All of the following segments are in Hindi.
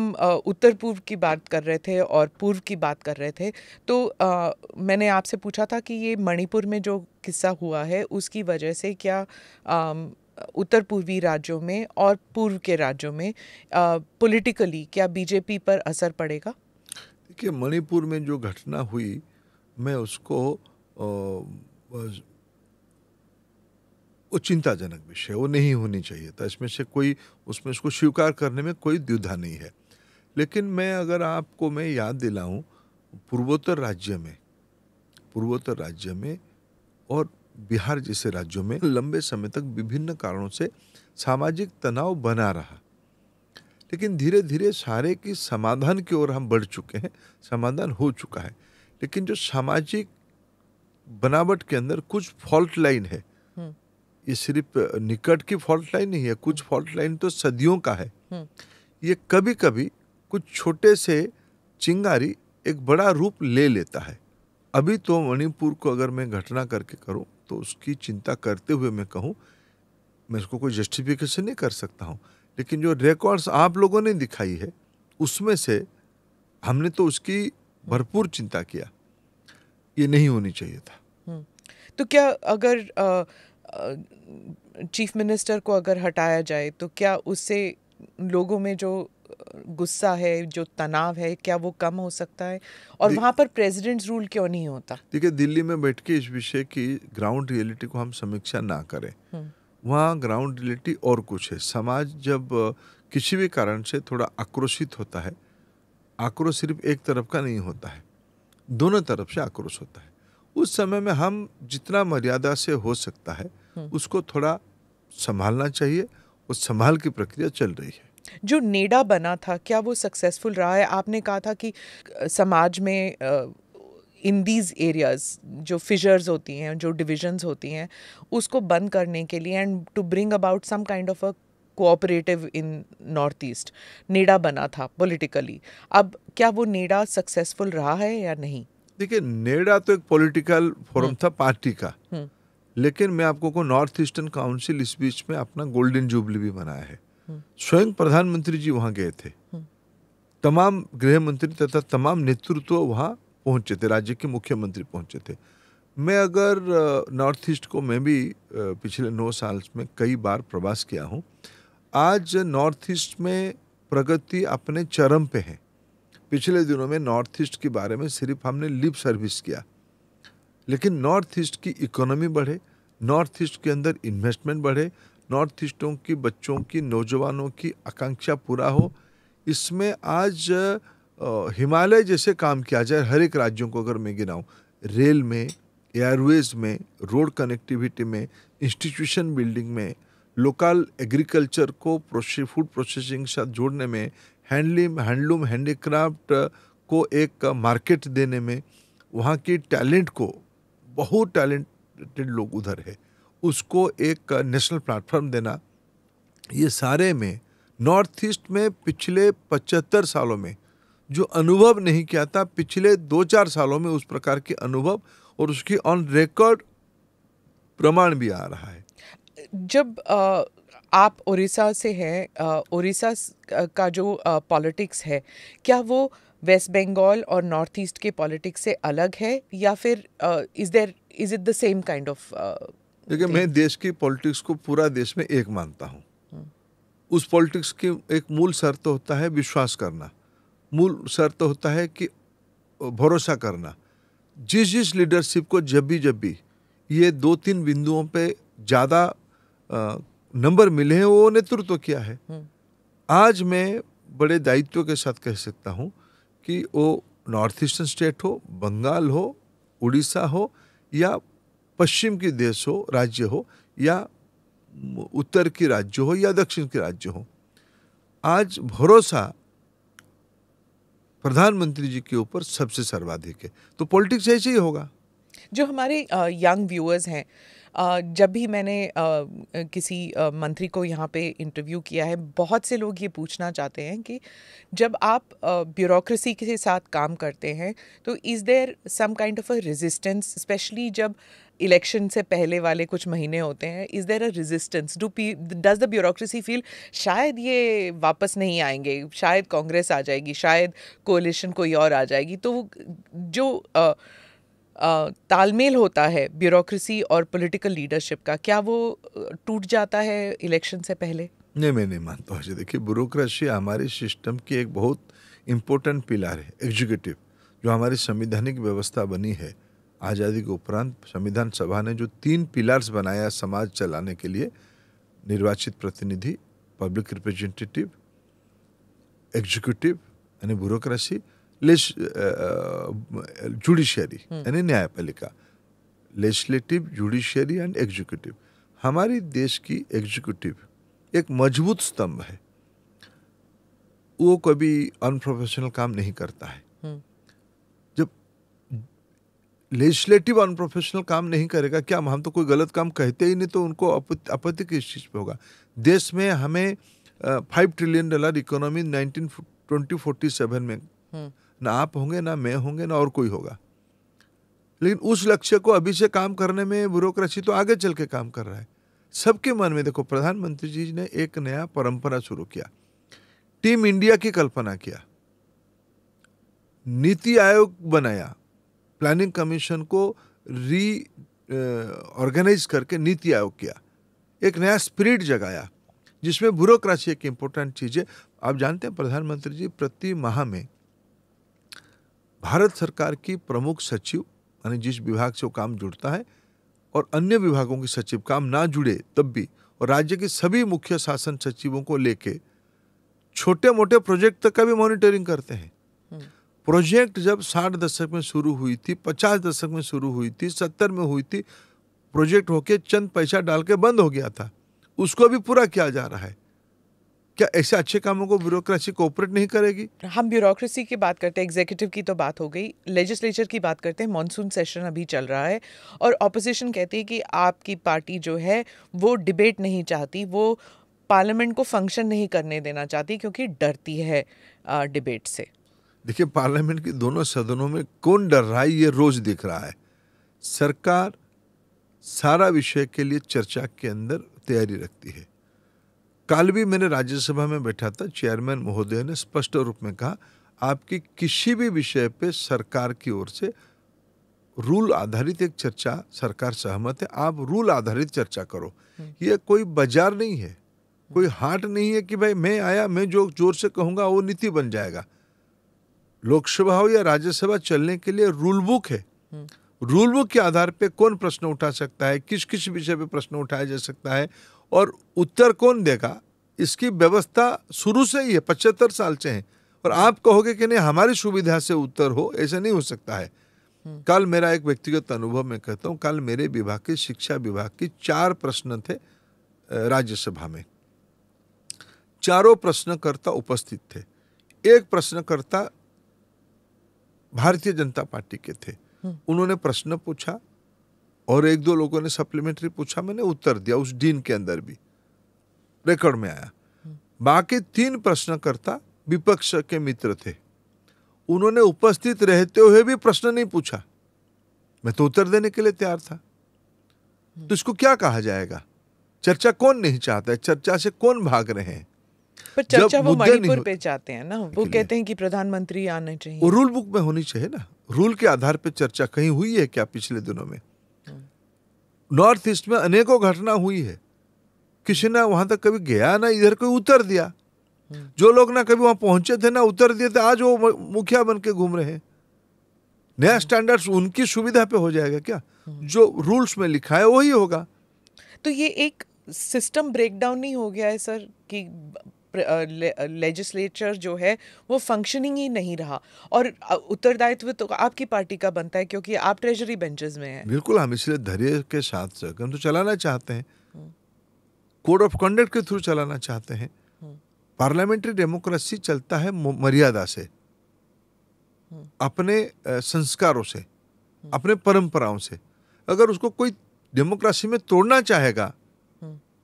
हम उत्तर पूर्व की बात कर रहे थे और पूर्व की बात कर रहे थे तो आ, मैंने आपसे पूछा था कि ये मणिपुर में जो किस्सा हुआ है उसकी वजह से क्या आ, उत्तर पूर्वी राज्यों में और पूर्व के राज्यों में पॉलिटिकली क्या बीजेपी पर असर पड़ेगा देखिए मणिपुर में जो घटना हुई मैं उसको वो चिंताजनक विषय वो नहीं होनी चाहिए था इसमें से कोई उसमें उसको स्वीकार करने में कोई द्विधा नहीं है लेकिन मैं अगर आपको मैं याद दिलाऊं पूर्वोत्तर राज्य में पूर्वोत्तर राज्य में और बिहार जैसे राज्यों में लंबे समय तक विभिन्न कारणों से सामाजिक तनाव बना रहा लेकिन धीरे धीरे सारे की समाधान की ओर हम बढ़ चुके हैं समाधान हो चुका है लेकिन जो सामाजिक बनावट के अंदर कुछ फॉल्ट लाइन है ये सिर्फ निकट की फॉल्ट लाइन नहीं है कुछ फॉल्ट लाइन तो सदियों का है ये कभी कभी कुछ छोटे से चिंगारी एक बड़ा रूप ले लेता है अभी तो मणिपुर को अगर मैं घटना करके करूं तो उसकी चिंता करते हुए मैं कहूं मैं उसको कोई जस्टिफिकेशन नहीं कर सकता हूं लेकिन जो रिकॉर्ड्स आप लोगों ने दिखाई है उसमें से हमने तो उसकी भरपूर चिंता किया ये नहीं होनी चाहिए था हम्म। तो क्या अगर आ, आ, चीफ मिनिस्टर को अगर हटाया जाए तो क्या उससे लोगों में जो गुस्सा है जो तनाव है क्या वो कम हो सकता है और वहाँ पर प्रेसिडेंट्स रूल क्यों नहीं होता देखिए दिल्ली में बैठ के इस विषय की ग्राउंड रियलिटी को हम समीक्षा ना करें हम्म। वहाँ ग्राउंड रियलिटी और कुछ है समाज जब किसी भी कारण से थोड़ा आक्रोशित होता है आक्रोश सिर्फ एक तरफ का नहीं होता है दोनों तरफ से आक्रोश होता है उस समय में हम जितना मर्यादा से हो सकता है हम्म। उसको थोड़ा संभालना चाहिए और संभाल की प्रक्रिया चल रही है जो नेडा बना था क्या वो सक्सेसफुल रहा है आपने कहा था कि समाज में इन दीज एरियाज जो फिजर्स होती हैं जो डिविजन्स होती हैं उसको बंद करने के लिए and to bring about some kind of a cooperative in North East NEDA बना था पॉलिटिकली अब क्या वो नेडा सक्सेसफुल रहा है या नहीं देखिए नेडा तो एक पॉलिटिकल फोरम हम्म। था पार्टी का हम्म। लेकिन मैं आपको को नॉर्थ ईस्टर्न काउंसिल इस बीच में अपना गोल्डन जुबली भी मनाया है स्वयं प्रधानमंत्री जी वहां गए थे तमाम गृह मंत्री तथा तमाम नेतृत्व वहां पहुंचे थे राज्य के मुख्यमंत्री पहुंचे थे मैं अगर नॉर्थ ईस्ट को मैं भी पिछले नौ साल में कई बार प्रवास किया हूं आज नॉर्थ ईस्ट में प्रगति अपने चरम पे है पिछले दिनों में नॉर्थ ईस्ट के बारे में सिर्फ हमने लिप सर्विस किया लेकिन नॉर्थ ईस्ट की इकोनॉमी बढ़े नॉर्थ ईस्ट के अंदर इन्वेस्टमेंट बढ़े नॉर्थ ईस्टों की बच्चों की नौजवानों की आकांक्षा पूरा हो इसमें आज हिमालय जैसे काम किया जाए हर एक राज्यों को अगर मैं गिनाऊँ रेल में एयरवेज में रोड कनेक्टिविटी में इंस्टीट्यूशन बिल्डिंग में लोकल एग्रीकल्चर को प्रोसे फूड प्रोसेसिंग के साथ जोड़ने में हैंडलूम हैंडलूम हैंडीक्राफ्ट को एक मार्केट देने में वहाँ की टैलेंट को बहुत टैलेंटेड लोग उधर है उसको एक नेशनल प्लेटफॉर्म देना ये सारे में नॉर्थ ईस्ट में पिछले पचहत्तर सालों में जो अनुभव नहीं किया था पिछले दो चार सालों में उस प्रकार के अनुभव और उसकी ऑन रिकॉर्ड प्रमाण भी आ रहा है जब आ, आप उड़ीसा से हैं उड़ीसा का जो पॉलिटिक्स है क्या वो वेस्ट बंगाल और नॉर्थ ईस्ट के पॉलिटिक्स से अलग है या फिर is there is it the same kind of देखिए मैं देश की पॉलिटिक्स को पूरा देश में एक मानता हूँ हम्म। उस पॉलिटिक्स की एक मूल शर्त होता है विश्वास करना मूल शर्त होता है कि भरोसा करना जिस जिस लीडरशिप को जब भी जब भी ये दो तीन बिंदुओं पे ज़्यादा नंबर मिले हैं वो नेतृत्व किया है हम्म। आज मैं बड़े दायित्व के साथ कह सकता हूँ कि वो नॉर्थ ईस्टर्न स्टेट हो बंगाल हो उड़ीसा हो या पश्चिम की देश हो राज्य हो या उत्तर की राज्य हो या दक्षिण की राज्य हो आज भरोसा प्रधानमंत्री जी के ऊपर सबसे सर्वाधिक है तो पॉलिटिक्स ऐसे ही होगा जो हमारे यंग व्यूअर्स हैं जब भी मैंने किसी मंत्री को यहाँ पे इंटरव्यू किया है बहुत से लोग ये पूछना चाहते हैं कि जब आप ब्यूरोक्रेसी के साथ काम करते हैं तो is there some kind of a resistance specially जब इलेक्शन से पहले वाले कुछ महीने होते हैं is there a resistance do पी डज द ब्यूरोक्रेसी फील शायद ये वापस नहीं आएंगे शायद कांग्रेस आ जाएगी शायद कोलिशन कोई और आ जाएगी तो जो आ, तालमेल होता है ब्यूरोक्रेसी और पॉलिटिकल लीडरशिप का क्या वो टूट जाता है इलेक्शन से पहले नहीं मैं नहीं मानता हूँ देखिए ब्यूरोक्रेसी हमारे सिस्टम की एक बहुत इम्पोर्टेंट पिलर है एग्जीक्यूटिव जो हमारी संविधानिक व्यवस्था बनी है आज़ादी के उपरांत संविधान सभा ने जो तीन पिलर्स बनाया समाज चलाने के लिए निर्वाचित प्रतिनिधि पब्लिक रिप्रेजेंटेटिव एग्जीक्यूटिव यानी ब्यूरोक्रेसी जुडिशरी हम्म। यानी न्यायपालिका लेजिस्लेटिव जुडिशरी एंड एग्जीक्यूटिव हमारी देश की एग्जीक्यूटिव एक मजबूत स्तंभ है वो कभी अनप्रोफेशनल काम नहीं करता है हम्म। जब लेजिस्लेटिव अनप्रोफेशनल काम नहीं करेगा क्या हम तो कोई गलत काम कहते ही नहीं तो उनको आपत्ति किस चीज़ पे होगा देश में हमें five trillion dollar economy nineteen twenty forty seven में हम्म। ना आप होंगे ना मैं होंगे ना और कोई होगा लेकिन उस लक्ष्य को अभी से काम करने में ब्यूरोक्रेसी तो आगे चल के काम कर रहा है सबके मन में देखो प्रधानमंत्री जी ने एक नया परंपरा शुरू किया टीम इंडिया की कल्पना किया नीति आयोग बनाया प्लानिंग कमीशन को री ऑर्गेनाइज करके नीति आयोग किया एक नया स्पिरिट जगाया जिसमें ब्यूरोक्रेसी एक इंपॉर्टेंट चीज़ है आप जानते हैं प्रधानमंत्री जी प्रति माह में भारत सरकार की प्रमुख सचिव यानी जिस विभाग से वो काम जुड़ता है और अन्य विभागों के सचिव काम ना जुड़े तब भी और राज्य के सभी मुख्य शासन सचिवों को लेके छोटे मोटे प्रोजेक्ट तक का भी मॉनिटरिंग करते हैं हम्म। प्रोजेक्ट जब साठ दशक में शुरू हुई थी पचास दशक में शुरू हुई थी सत्तर में हुई थी प्रोजेक्ट होके चंद पैसा डाल के बंद हो गया था उसको भी पूरा किया जा रहा है क्या ऐसे अच्छे कामों को ब्यूरोक्रेसी कोऑपरेट नहीं करेगी हम ब्यूरोक्रेसी की बात करते हैं एग्जीक्यूटिव की तो बात हो गई लेजिस्लेचर की बात करते हैं मानसून सेशन अभी चल रहा है और ऑपोजिशन कहती है कि आपकी पार्टी जो है वो डिबेट नहीं चाहती वो पार्लियामेंट को फंक्शन नहीं करने देना चाहती क्योंकि डरती है डिबेट से देखिए पार्लियामेंट के दोनों सदनों में कौन डर रहा है ये रोज दिख रहा है सरकार सारा विषय के लिए चर्चा के अंदर तैयारी रखती है कल भी मैंने राज्यसभा में बैठा था चेयरमैन महोदय ने स्पष्ट रूप में कहा आपके किसी भी विषय पे सरकार की ओर से रूल आधारित एक चर्चा सरकार सहमत है आप रूल आधारित चर्चा करो हम्म। ये कोई बाजार नहीं है कोई हाट नहीं है कि भाई मैं आया मैं जो जोर से कहूंगा वो नीति बन जाएगा लोकसभा हो या राज्यसभा चलने के लिए रूल बुक है हम्म। रूल बुक के आधार पे कौन प्रश्न उठा सकता है किस किस विषय पे प्रश्न उठाया जा सकता है और उत्तर कौन देगा इसकी व्यवस्था शुरू से ही है पचहत्तर साल से है और आप कहोगे कि नहीं हमारी सुविधा से उत्तर हो ऐसा नहीं हो सकता है हम्म। कल मेरा एक व्यक्तिगत अनुभव मैं कहता हूँ कल मेरे विभाग के शिक्षा विभाग के चार प्रश्न थे राज्यसभा में चारों प्रश्नकर्ता उपस्थित थे एक प्रश्नकर्ता भारतीय जनता पार्टी के थे उन्होंने प्रश्न पूछा और एक दो लोगों ने सप्लीमेंट्री पूछा मैंने उत्तर दिया उस डीन के अंदर भी रिकॉर्ड में आया बाकी तीन प्रश्नकर्ता विपक्ष के मित्र थे उन्होंने उपस्थित रहते हुए भी प्रश्न नहीं पूछा मैं तो उत्तर देने के लिए तैयार था तो इसको क्या कहा जाएगा चर्चा कौन नहीं चाहता है चर्चा से कौन भाग रहे हैं पर चर्चा वो मणिपुर पे चाहते हैं ना वो कहते हैं कि प्रधानमंत्री आने चाहिए वो रूल बुक में होनी चाहिए ना रूल के आधार पर चर्चा कहीं हुई है क्या पिछले दिनों में नॉर्थ ईस्ट में अनेकों घटना हुई है किसी ने वहां तक कभी गया ना इधर कोई उतर दिया जो लोग ना कभी वहां पहुंचे थे ना उतर दिए थे आज वो मुखिया बन के घूम रहे हैं नया स्टैंडर्ड्स उनकी सुविधा पे हो जाएगा क्या जो रूल्स में लिखा है वही होगा तो ये एक सिस्टम ब्रेकडाउन नहीं हो गया है सर कि लेजिस्लेचर जो है वो फंक्शनिंग ही नहीं रहा और उत्तरदायित्व तो आपकी पार्टी का बनता है क्योंकि आप ट्रेजरी बेंचेस में हैं बिल्कुल हम इसलिए धैर्य के साथ हम तो चलाना चाहते हैं कोड ऑफ कंडक्ट के थ्रू चलाना चाहते हैं पार्लियामेंट्री हम्म। डेमोक्रेसी चलता है मर्यादा से हम्म। अपने संस्कारों से हम्म। अपने परंपराओं से अगर उसको कोई डेमोक्रेसी में तोड़ना चाहेगा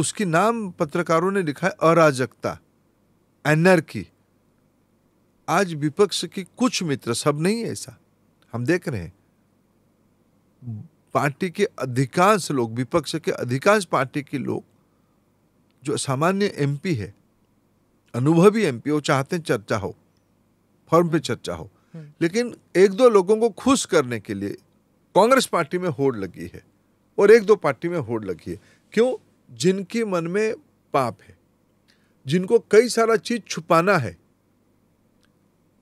उसकी नाम पत्रकारों ने लिखा है अराजकता एनर्की आज विपक्ष की कुछ मित्र सब नहीं है ऐसा हम देख रहे हैं पार्टी के अधिकांश लोग विपक्ष के अधिकांश पार्टी के लोग जो सामान्य एमपी है अनुभवी एमपी वो चाहते हैं चर्चा हो फॉर्म पे चर्चा हो हम्म। लेकिन एक दो लोगों को खुश करने के लिए कांग्रेस पार्टी में होड़ लगी है और एक दो पार्टी में होड़ लगी है क्यों जिनके मन में पाप है जिनको कई सारा चीज छुपाना है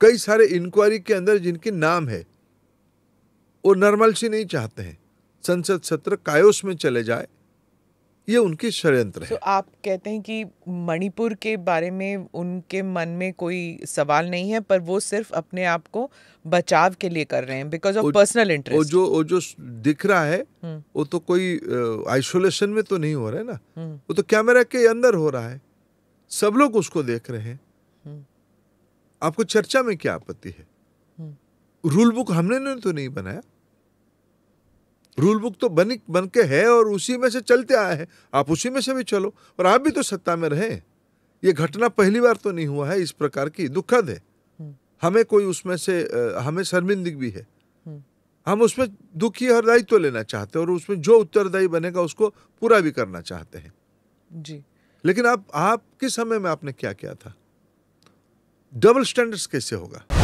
कई सारे इंक्वायरी के अंदर जिनके नाम है वो नॉर्मलसी नहीं चाहते हैं संसद सत्र कायोस में चले जाए ये उनकी षडयंत्र है तो आप कहते हैं कि मणिपुर के बारे में उनके मन में कोई सवाल नहीं है पर वो सिर्फ अपने आप को बचाव के लिए कर रहे हैं बिकॉज ऑफ पर्सनल इंटरेस्ट जो वो जो दिख रहा है हम्म। वो तो कोई आइसोलेशन में तो नहीं हो रहा है ना हम्म। वो तो कैमरा के अंदर हो रहा है सब लोग उसको देख रहे हैं हम्म। आपको चर्चा में क्या आपत्ति है हम्म। रूल बुक हमने ने तो नहीं बनाया रूल बुक तो बन बन के है और उसी में से चलते आए हैं आप उसी में से भी चलो और आप भी तो सत्ता में रहे ये घटना पहली बार तो नहीं हुआ है इस प्रकार की दुखद है हम्म। हमें कोई उसमें से हमें शर्मिंदगी भी है हम उसमें दुखी और दायित्व तो लेना चाहते हैं और उसमें जो उत्तरदायी बनेगा उसको पूरा भी करना चाहते हैं जी लेकिन आप आपके समय में आपने क्या किया था डबल स्टैंडर्ड्स कैसे होगा